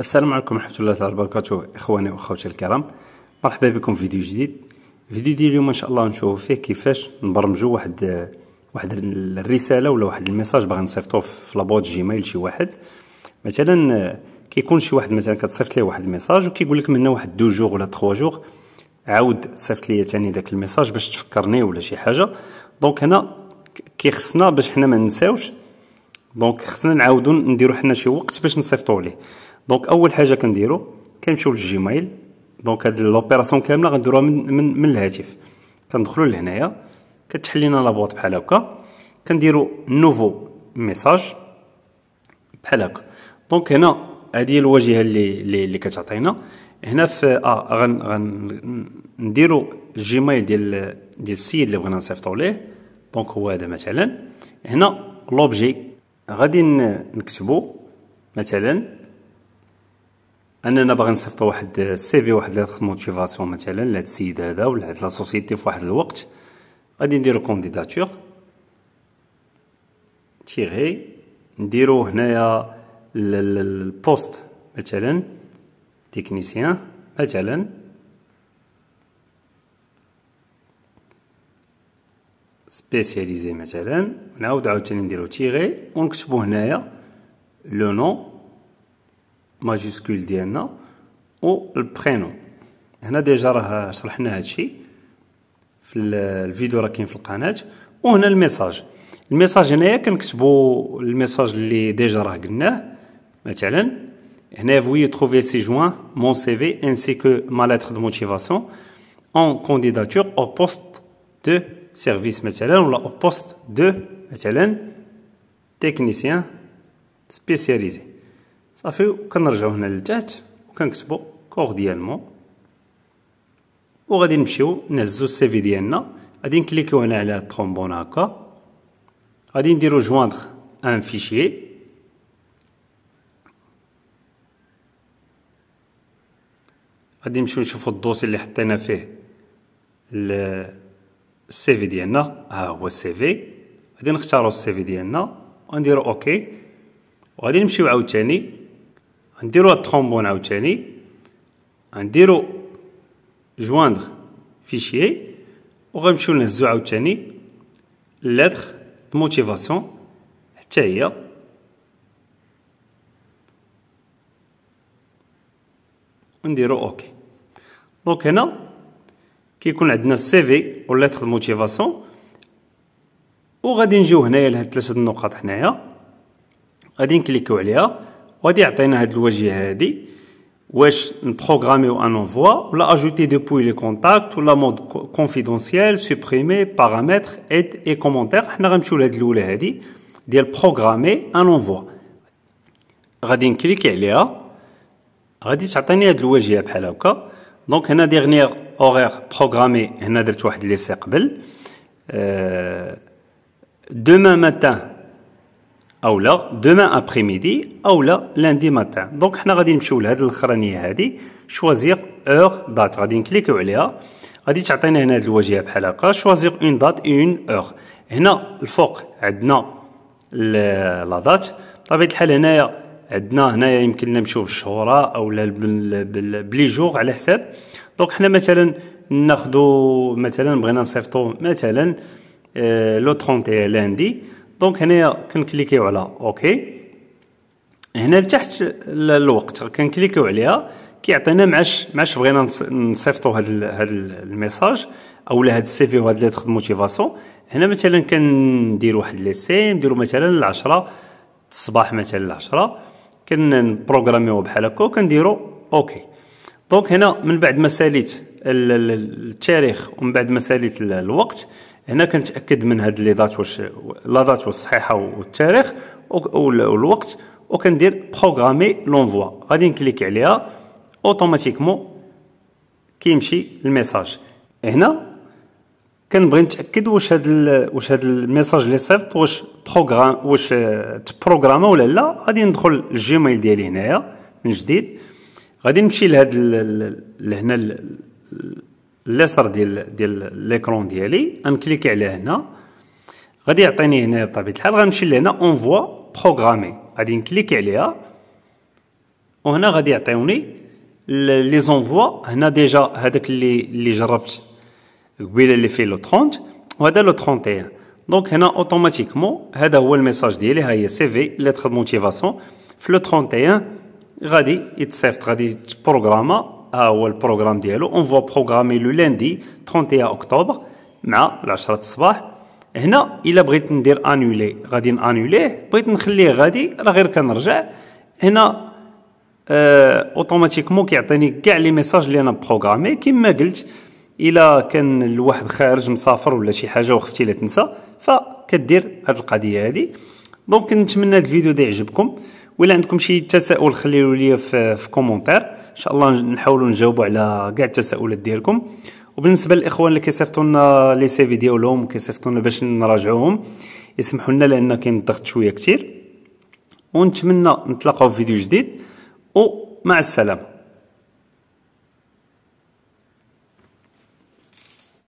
السلام عليكم ورحمة الله تعالى وبركاته إخواني واخواتي الكرام مرحبا بكم في فيديو جديد فيديو ديال اليوم إن شاء الله نشوفو فيه كيفاش نبرمجو واحد واحد الرسالة ولا واحد الميساج باغي نصيفطو في لابوت جيميل شي واحد مثلا كيكون شي واحد مثلا كتصيفط ليه واحد الميساج وكيقول لك من واحد دو جوغ ولا تخوا جوغ عاود صيفط ليا تاني داك الميساج باش تفكرني ولا شي حاجة دونك هنا كيخصنا باش حنا ما ننساوش دونك خصنا نعاودو نديرو حنا شي وقت باش نصيفطو ليه دونك اول حاجه كنديرو كنمشيو للجيميل دونك هاد لوبيراسيون كامله غنديروها من, من, من الهاتف كندخلو لهنايا كتحل لنا لابوط بحال هكا كنديرو نوفو ميساج بحال هكا دونك هنا هذه الواجهه اللي اللي, اللي كتعطينا هنا في اه غن غن نديرو الجيميل ديال ديال السيد اللي بغينا نصيفطو ليه دونك هو هذا مثلا هنا لوبجي غادي نكتبو مثلا اننا باغي نصيفطو واحد السيفي واحد لاخ موتيفاسيون مثلا لهاد السيد هذا ولا هاد لا سوسيتي في واحد الوقت غادي نديرو كونديداتور تيغي نديرو هنايا البوست مثلا تكنيسيان مثلا سبيسياليزي مثلا نعاود عاوتاني نديرو تيغي ونكتبو هنايا لو نو Majuscule DNA ou le prénom. on a déjà expliqué ceci dans la vidéo que sur le message. Le message, c'est le message que j'ai déjà trouver Ici, vous mon CV ainsi que ma lettre de motivation en candidature au poste de service. Ou au poste de technicien spécialisé. صافي وكنرجعو هنا لتحت وكنكتبو كورديالمون وغادي نمشيو نهزو السيفي ديالنا غادي نكليكيو هنا على الترومبون هاكا غادي نديرو جواندغ ان فيشيي غادي نمشيو نشوفو الدوسي اللي حطينا فيه السيفي ديالنا ها هو السيفي غادي نختارو السيفي ديالنا ونديرو اوكي وغادي نمشيو عاوتاني غنديرو الطرومبون عاوتاني غنديرو جواندغ فيشيي وغنمشيو نهزو عاوتاني لاتر موتيفاسيون حتى هي ونديرو اوكي دونك هنا كيكون عندنا السي في دموتيفاسيون و وغادي نجيو هنايا لهاد ثلاثه النقط هنايا غادي نكليكو عليها غادي يعطينا هاد الواجهه هادي واش نبروغراميو ان انفوا ولا اجوتي دوبوي لي كونتاكت ولا مود كونفيدونسيال سوبريمي بارامتر ايد اي كومونتير حنا غنمشيو لهاد الاولى هادي ديال بروغرامي ان انفوا غادي نكليكي عليها غادي تعطيني هاد الواجهه بحال هكا دونك هنا ديغنيغ اوغير بروغرامي هنا درت واحد لي سي قبل أه دوما ماتان او لا دومان ميدي او لا لاندي ماتان دونك حنا غادي نمشيو لهاد الاخرانيه هادي شوازيغ اور دات غادي نكليكيو عليها غادي تعطينا هنا هاد الواجهه بحال هكا شوازيغ اون دات اون اور هنا الفوق عندنا لا دات بطبيعه الحال هنايا عندنا هنايا يمكن لنا نمشيو بالشهوره او لا بلي جوغ على حساب دونك حنا مثلا ناخدو مثلا بغينا نصيفطو مثلا لو 31 لاندي دونك هنايا كنكليكيو على اوكي هنا لتحت الوقت كنكليكيو عليها كيعطينا معاش معاش بغينا نصيفطو هاد هاد الميساج او هاد السي في وهاد ليتر موتيفاسيون هنا مثلا كندير واحد لي سي نديرو مثلا العشرة الصباح مثلا العشرة كنبروغراميو بحال هكا وكنديرو اوكي دونك هنا من بعد ما ساليت التاريخ ومن بعد ما ساليت الوقت هنا كنتاكد من هاد لي دات واش لا دات واش صحيحه والتاريخ والوقت وكندير بروغرامي لونفوا غادي نكليك عليها اوتوماتيكمون كيمشي الميساج هنا كنبغي نتاكد واش هاد واش هاد الميساج اللي صيفط واش بروغرام واش آه، تبروغراما ولا لا غادي ندخل الجيميل ديالي هنايا من جديد غادي نمشي لهاد لهنا ليسر ديال ديال ليكرون ديالي غنكليكي على هنا غادي يعطيني هنا بطبيعه الحال غنمشي لهنا اونفوا بروغرامي غادي نكليكي عليها وهنا غادي يعطيوني لي زونفوا هنا ديجا هذاك اللي اللي جربت قبيله اللي فيه لو 30 وهذا لو 31 دونك إيه. هنا اوتوماتيكمون هذا هو الميساج ديالي ها هي سي في ليتر موتيفاسيون في لو 31 إيه، غادي يتصيفط غادي تبروغراما ها هو البروغرام ديالو اون فوا بروغرامي لو لاندي 31 اكتوبر مع العشرة الصباح هنا الا بغيت ندير انولي غادي انوليه بغيت نخليه غادي راه غير كنرجع هنا آه اوتوماتيكمون كيعطيني كاع لي ميساج اللي انا بروغرامي كما قلت الا كان الواحد خارج مسافر ولا شي حاجه وخفتي لا تنسى فكدير هاد القضيه هادي دونك نتمنى هاد الفيديو ده يعجبكم ولا عندكم شي تساؤل خليه لي في, في كومونتير ان شاء الله نحاولوا نجاوبوا على كاع التساؤلات ديالكم وبالنسبه للاخوان اللي كيصيفطوا لنا لي سيفي ديالهم وكيصيفطوا لنا باش نراجعوهم يسمحوا لنا لان كاين الضغط شويه كثير ونتمنى نتلاقاو في فيديو جديد ومع السلامه